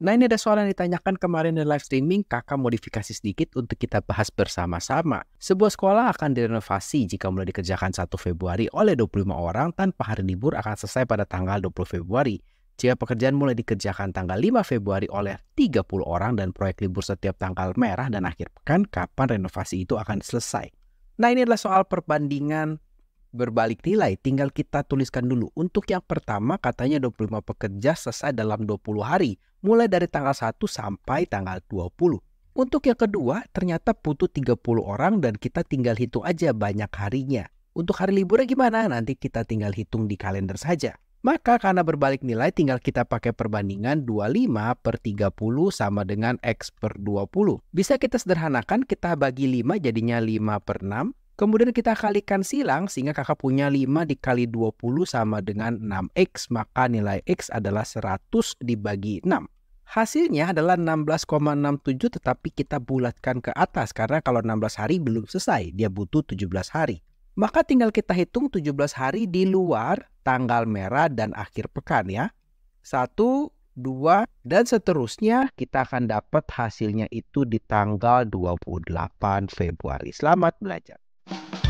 Nah ini ada soal yang ditanyakan kemarin di live streaming, kakak modifikasi sedikit untuk kita bahas bersama-sama. Sebuah sekolah akan direnovasi jika mulai dikerjakan 1 Februari oleh 25 orang tanpa hari libur akan selesai pada tanggal 20 Februari. Jika pekerjaan mulai dikerjakan tanggal 5 Februari oleh 30 orang dan proyek libur setiap tanggal merah dan akhir pekan, kapan renovasi itu akan selesai? Nah ini adalah soal perbandingan berbalik nilai tinggal kita tuliskan dulu. Untuk yang pertama katanya 25 pekerja selesai dalam 20 hari, mulai dari tanggal 1 sampai tanggal 20. Untuk yang kedua, ternyata butuh 30 orang dan kita tinggal hitung aja banyak harinya. Untuk hari liburnya gimana? Nanti kita tinggal hitung di kalender saja. Maka karena berbalik nilai tinggal kita pakai perbandingan 25 per 30 sama dengan X per 20. Bisa kita sederhanakan kita bagi 5 jadinya 5 per 6 Kemudian kita kalikan silang sehingga kakak punya 5 dikali 20 sama dengan 6x. Maka nilai x adalah 100 dibagi 6. Hasilnya adalah 16,67 tetapi kita bulatkan ke atas karena kalau 16 hari belum selesai. Dia butuh 17 hari. Maka tinggal kita hitung 17 hari di luar tanggal merah dan akhir pekan ya. 1, 2, dan seterusnya kita akan dapat hasilnya itu di tanggal 28 Februari. Selamat belajar. Bye.